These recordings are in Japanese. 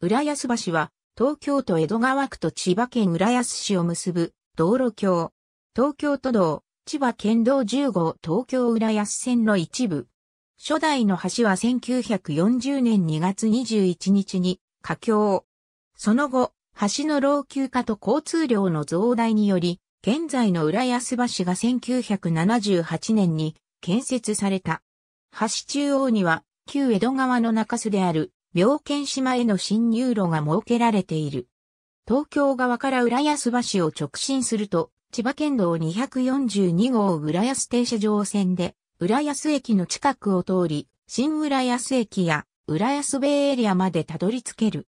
浦安橋は、東京都江戸川区と千葉県浦安市を結ぶ道路橋。東京都道、千葉県道10号東京浦安線の一部。初代の橋は1940年2月21日に架橋。その後、橋の老朽化と交通量の増大により、現在の浦安橋が1978年に建設された。橋中央には、旧江戸川の中州である妙見島への侵入路が設けられている。東京側から浦安橋を直進すると、千葉県道242号浦安停車場線で、浦安駅の近くを通り、新浦安駅や浦安米エリアまでたどり着ける。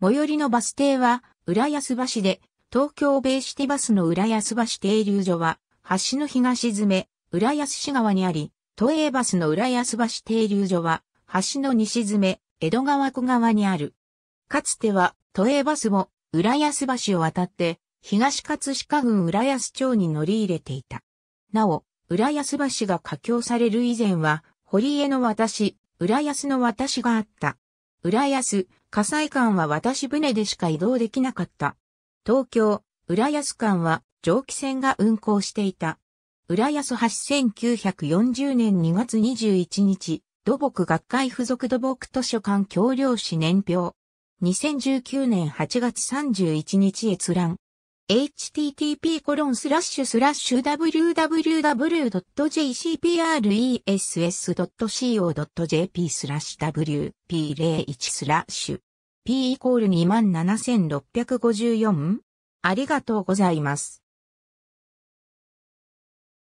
最寄りのバス停は、浦安橋で、東京ベシティバスの浦安橋停留所は、橋の東詰め、浦安市側にあり、都営バスの浦安橋停留所は、橋の西詰め、江戸川区側にある。かつては、都営バスも、浦安橋を渡って、東葛飾郡浦安町に乗り入れていた。なお、浦安橋が架橋される以前は、堀江の私、浦安の私があった。浦安、火災館は私船でしか移動できなかった。東京、浦安間は蒸気船が運行していた。浦安橋1940年2月21日、土木学会附属土木図書館橋梁市年表。2019年8月31日閲覧。http コロンスラッシュスラッシュ www.jcpress.co.jp スラッシュ wp01 スラッシュ p イコール 27654? ありがとうございます。